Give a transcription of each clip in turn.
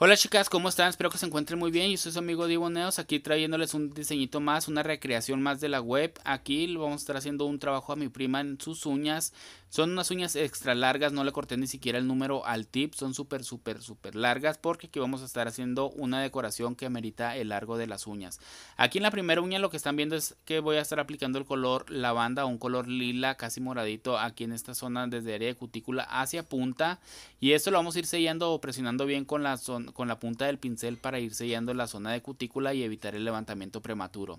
Hola chicas, ¿cómo están? Espero que se encuentren muy bien. Yo soy su amigo Divo aquí trayéndoles un diseñito más, una recreación más de la web. Aquí vamos a estar haciendo un trabajo a mi prima en sus uñas. Son unas uñas extra largas, no le corté ni siquiera el número al tip, son súper, súper, súper largas porque aquí vamos a estar haciendo una decoración que amerita el largo de las uñas. Aquí en la primera uña lo que están viendo es que voy a estar aplicando el color lavanda, un color lila casi moradito aquí en esta zona desde área de cutícula hacia punta y esto lo vamos a ir sellando o presionando bien con la, con la punta del pincel para ir sellando la zona de cutícula y evitar el levantamiento prematuro.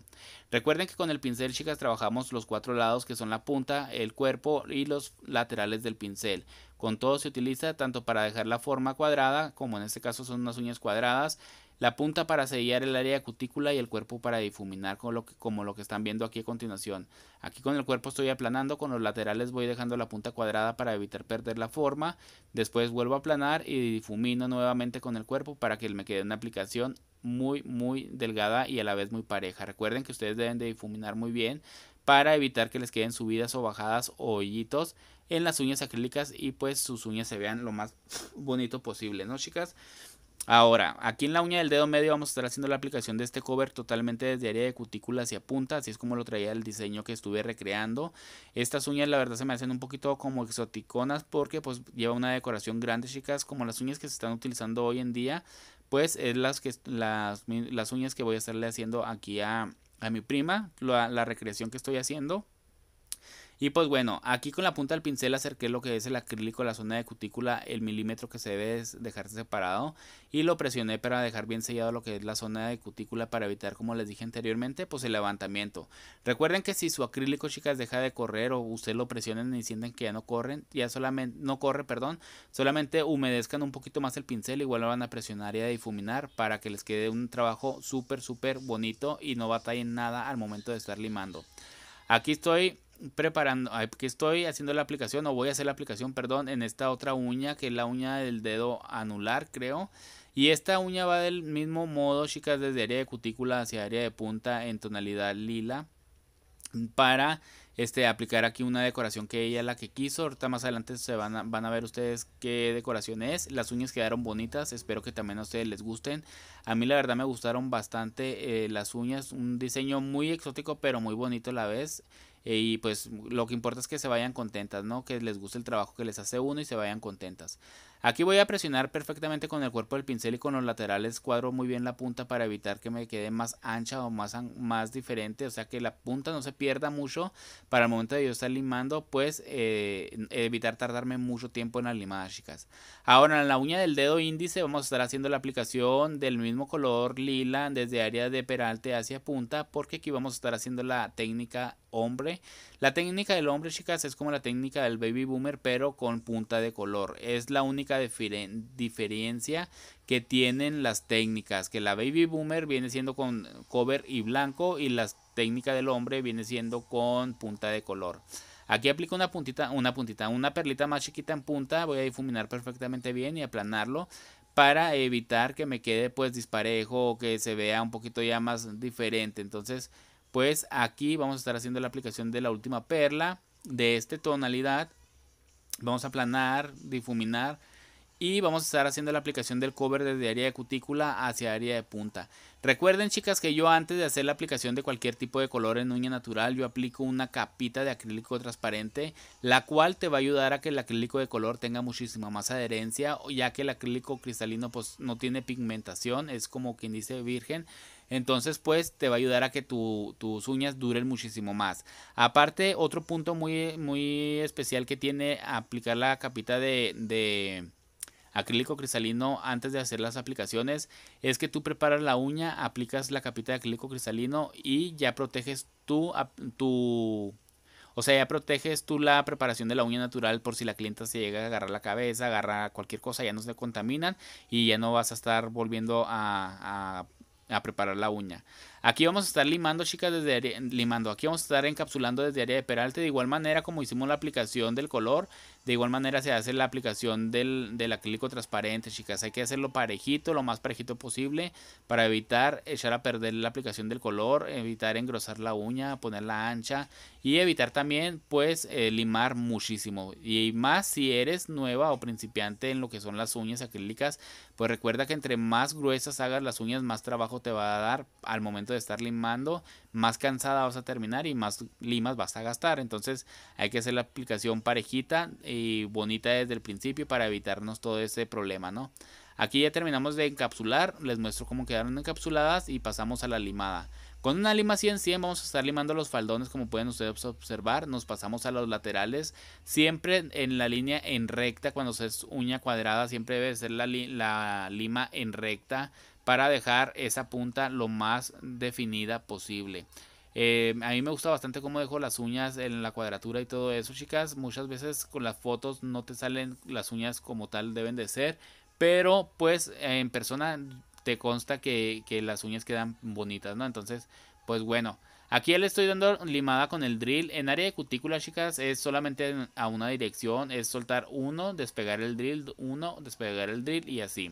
Recuerden que con el pincel chicas trabajamos los cuatro lados que son la punta, el cuerpo y los laterales del pincel. Con todo se utiliza tanto para dejar la forma cuadrada, como en este caso son unas uñas cuadradas, la punta para sellar el área de cutícula y el cuerpo para difuminar como lo, que, como lo que están viendo aquí a continuación. Aquí con el cuerpo estoy aplanando, con los laterales voy dejando la punta cuadrada para evitar perder la forma, después vuelvo a aplanar y difumino nuevamente con el cuerpo para que me quede una aplicación muy muy delgada y a la vez muy pareja. Recuerden que ustedes deben de difuminar muy bien para evitar que les queden subidas o bajadas o hoyitos en las uñas acrílicas y pues sus uñas se vean lo más bonito posible, ¿no chicas? Ahora, aquí en la uña del dedo medio vamos a estar haciendo la aplicación de este cover totalmente desde área de cutícula hacia punta, así es como lo traía el diseño que estuve recreando. Estas uñas la verdad se me hacen un poquito como exoticonas porque pues lleva una decoración grande, chicas, como las uñas que se están utilizando hoy en día, pues es las, que, las, las uñas que voy a estarle haciendo aquí a, a mi prima la, la recreación que estoy haciendo y pues bueno, aquí con la punta del pincel acerqué lo que es el acrílico, la zona de cutícula, el milímetro que se debe dejar separado y lo presioné para dejar bien sellado lo que es la zona de cutícula para evitar, como les dije anteriormente, pues el levantamiento. Recuerden que si su acrílico, chicas, deja de correr o ustedes lo presionen y sienten que ya no corren, ya solamente, no corre, perdón, solamente humedezcan un poquito más el pincel, igual lo van a presionar y a difuminar para que les quede un trabajo súper, súper bonito y no batallen nada al momento de estar limando. Aquí estoy preparando, que estoy haciendo la aplicación o voy a hacer la aplicación, perdón, en esta otra uña que es la uña del dedo anular, creo. Y esta uña va del mismo modo, chicas, desde área de cutícula hacia área de punta en tonalidad lila para este, aplicar aquí una decoración que ella la que quiso. Ahorita más adelante se van a, van a ver ustedes qué decoración es. Las uñas quedaron bonitas, espero que también a ustedes les gusten. A mí la verdad me gustaron bastante eh, las uñas, un diseño muy exótico pero muy bonito a la vez. Eh, y pues lo que importa es que se vayan contentas, ¿no? Que les guste el trabajo que les hace uno y se vayan contentas. Aquí voy a presionar perfectamente con el cuerpo del pincel y con los laterales cuadro muy bien la punta para evitar que me quede más ancha o más, más diferente. O sea que la punta no se pierda mucho para el momento de yo estar limando, pues eh, evitar tardarme mucho tiempo en las chicas. Ahora en la uña del dedo índice vamos a estar haciendo la aplicación del mismo color lila desde área de peralte hacia punta porque aquí vamos a estar haciendo la técnica hombre. La técnica del hombre, chicas, es como la técnica del baby boomer pero con punta de color. Es la única diferencia que tienen las técnicas, que la baby boomer viene siendo con cover y blanco y la técnica del hombre viene siendo con punta de color. Aquí aplico una puntita, una puntita, una perlita más chiquita en punta, voy a difuminar perfectamente bien y aplanarlo para evitar que me quede pues disparejo o que se vea un poquito ya más diferente. Entonces, pues aquí vamos a estar haciendo la aplicación de la última perla de esta tonalidad. Vamos a aplanar, difuminar y vamos a estar haciendo la aplicación del cover desde área de cutícula hacia área de punta. Recuerden chicas que yo antes de hacer la aplicación de cualquier tipo de color en uña natural yo aplico una capita de acrílico transparente la cual te va a ayudar a que el acrílico de color tenga muchísima más adherencia ya que el acrílico cristalino pues no tiene pigmentación es como quien dice virgen entonces, pues te va a ayudar a que tus uñas duren muchísimo más. Aparte, otro punto muy, muy especial que tiene aplicar la capita de, acrílico cristalino antes de hacer las aplicaciones es que tú preparas la uña, aplicas la capita de acrílico cristalino y ya proteges tú tu o sea, ya proteges tú la preparación de la uña natural por si la clienta se llega a agarrar la cabeza, agarra cualquier cosa, ya no se contaminan y ya no vas a estar volviendo a, a a preparar la uña. Aquí vamos a estar limando, chicas, desde limando. Aquí vamos a estar encapsulando desde área de peralte. De igual manera como hicimos la aplicación del color, de igual manera se hace la aplicación del, acrílico transparente, chicas. Hay que hacerlo parejito, lo más parejito posible, para evitar echar a perder la aplicación del color, evitar engrosar la uña, ponerla ancha y evitar también, pues, eh, limar muchísimo. Y más si eres nueva o principiante en lo que son las uñas acrílicas, pues recuerda que entre más gruesas hagas las uñas, más trabajo te va a dar al momento de estar limando, más cansada vas a terminar y más limas vas a gastar. Entonces hay que hacer la aplicación parejita y bonita desde el principio para evitarnos todo ese problema, ¿no? Aquí ya terminamos de encapsular, les muestro cómo quedaron encapsuladas y pasamos a la limada. Con una lima 100-100 vamos a estar limando los faldones como pueden ustedes observar, nos pasamos a los laterales, siempre en la línea en recta, cuando se es uña cuadrada siempre debe ser la lima en recta para dejar esa punta lo más definida posible. Eh, a mí me gusta bastante cómo dejo las uñas en la cuadratura y todo eso, chicas. Muchas veces con las fotos no te salen las uñas como tal deben de ser, pero pues en persona te consta que, que las uñas quedan bonitas, ¿no? Entonces, pues bueno. Aquí le estoy dando limada con el drill. En área de cutícula, chicas, es solamente a una dirección. Es soltar uno, despegar el drill, uno, despegar el drill y así.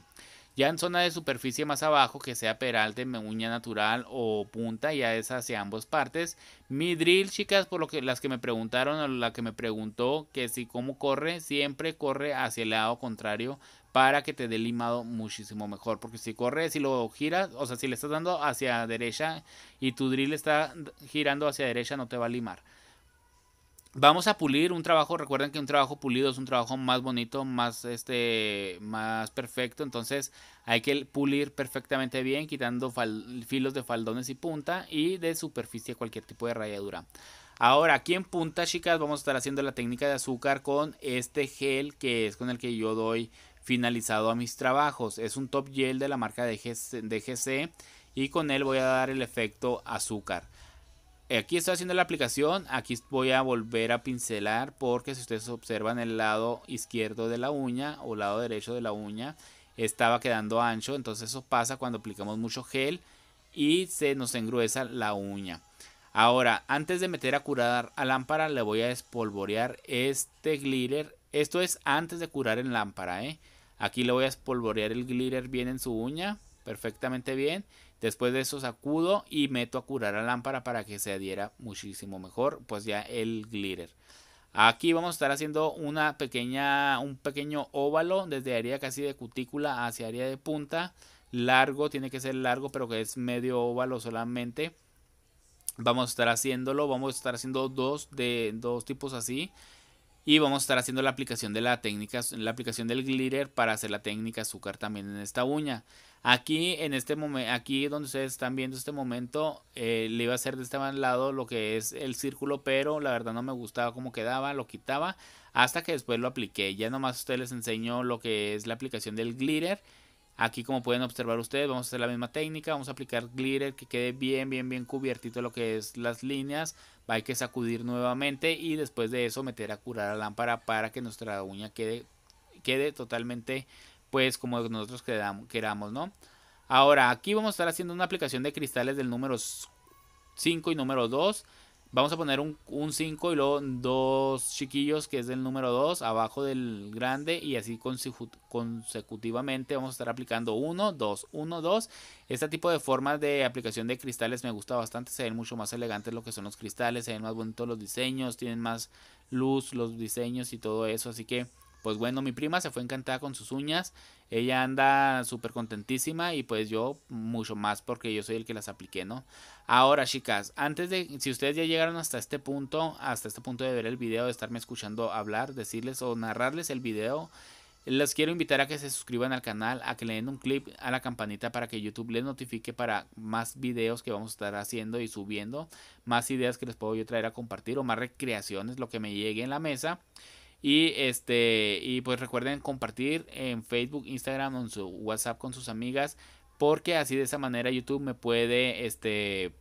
Ya en zona de superficie más abajo, que sea peralte, uña natural o punta, ya es hacia ambas partes. Mi drill, chicas, por lo que las que me preguntaron o la que me preguntó que si cómo corre, siempre corre hacia el lado contrario para que te dé limado muchísimo mejor. Porque si corre, si lo giras, o sea, si le estás dando hacia derecha y tu drill está girando hacia derecha, no te va a limar vamos a pulir un trabajo. Recuerden que un trabajo pulido es un trabajo más bonito, más este, más perfecto. Entonces hay que pulir perfectamente bien, quitando filos de faldones y punta y de superficie cualquier tipo de rayadura. Ahora, aquí en punta, chicas, vamos a estar haciendo la técnica de azúcar con este gel que es con el que yo doy finalizado a mis trabajos. Es un top gel de la marca de DGC y con él voy a dar el efecto azúcar aquí estoy haciendo la aplicación, aquí voy a volver a pincelar porque si ustedes observan el lado izquierdo de la uña o lado derecho de la uña estaba quedando ancho, entonces eso pasa cuando aplicamos mucho gel y se nos engruesa la uña. Ahora, antes de meter a curar a lámpara le voy a espolvorear este glitter, esto es antes de curar en lámpara, ¿eh? aquí le voy a espolvorear el glitter bien en su uña, perfectamente bien Después de eso sacudo y meto a curar la lámpara para que se adhiera muchísimo mejor, pues ya el glitter. Aquí vamos a estar haciendo una pequeña, un pequeño óvalo desde área casi de cutícula hacia área de punta. Largo, tiene que ser largo, pero que es medio óvalo solamente. Vamos a estar haciéndolo, vamos a estar haciendo dos de dos tipos así. Y vamos a estar haciendo la aplicación de la técnica, la aplicación del glitter para hacer la técnica azúcar también en esta uña. Aquí en este momento, aquí donde ustedes están viendo este momento, eh, le iba a hacer de este lado lo que es el círculo, pero la verdad no me gustaba cómo quedaba, lo quitaba hasta que después lo apliqué. Ya nomás ustedes les enseñó lo que es la aplicación del glitter. Aquí como pueden observar ustedes vamos a hacer la misma técnica, vamos a aplicar glitter que quede bien bien bien cubiertito lo que es las líneas hay que sacudir nuevamente y después de eso meter a curar la lámpara para que nuestra uña quede, quede totalmente pues como nosotros queramos, ¿no? Ahora, aquí vamos a estar haciendo una aplicación de cristales del número 5 y número 2 Vamos a poner un 5 y luego dos chiquillos, que es el número 2, abajo del grande y así consecutivamente vamos a estar aplicando 1, 2, 1, 2. Este tipo de formas de aplicación de cristales me gusta bastante, se ven mucho más elegantes lo que son los cristales, se ven más bonitos los diseños, tienen más luz los diseños y todo eso, así que pues bueno, mi prima se fue encantada con sus uñas, ella anda súper contentísima y pues yo mucho más porque yo soy el que las apliqué, ¿no? Ahora chicas, antes de, si ustedes ya llegaron hasta este punto, hasta este punto de ver el video, de estarme escuchando hablar, decirles o narrarles el video, les quiero invitar a que se suscriban al canal, a que le den un clip a la campanita para que YouTube les notifique para más videos que vamos a estar haciendo y subiendo, más ideas que les puedo yo traer a compartir o más recreaciones, lo que me llegue en la mesa. Y este y pues recuerden compartir en Facebook, Instagram o en su WhatsApp con sus amigas porque así de esa manera YouTube me puede este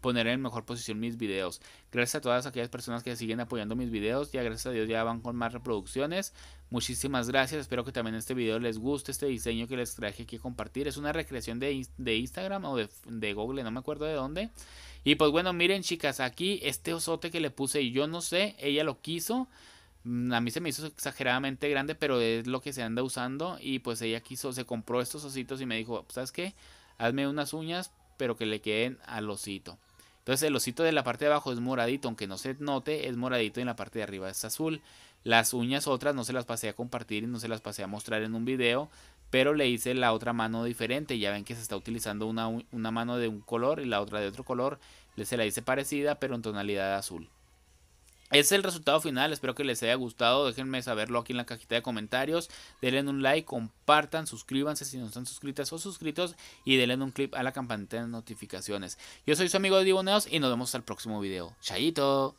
poner en mejor posición mis videos. Gracias a todas aquellas personas que siguen apoyando mis videos. Ya gracias a Dios ya van con más reproducciones. Muchísimas gracias. Espero que también este video les guste. Este diseño que les traje aquí a compartir. Es una recreación de, Instagram o de, Google. No me acuerdo de dónde. Y pues bueno, miren chicas. Aquí este osote que le puse. Y Yo no sé. Ella lo quiso. Mm, a mí se me hizo exageradamente grande, pero es lo que se anda usando. Y pues ella quiso, se compró estos ositos y me dijo, ¿sabes qué? Hazme unas uñas, pero que le queden al osito. Entonces el osito de la parte de abajo es moradito, aunque no se note, es moradito y en la parte de arriba es azul. Las uñas otras no se las pasé a compartir y no se las pasé a mostrar en un video, pero le hice la otra mano diferente. Ya ven que se está utilizando una, mano de un color y la otra de otro color. Se la hice parecida, pero en tonalidad azul es el resultado final, espero que les haya gustado, déjenme saberlo aquí en la cajita de comentarios, denle un like, compartan, suscríbanse si no están suscritas o suscritos y denle un clip a la campanita de notificaciones. Yo soy su amigo Diboneos y nos vemos al próximo video. Chayito.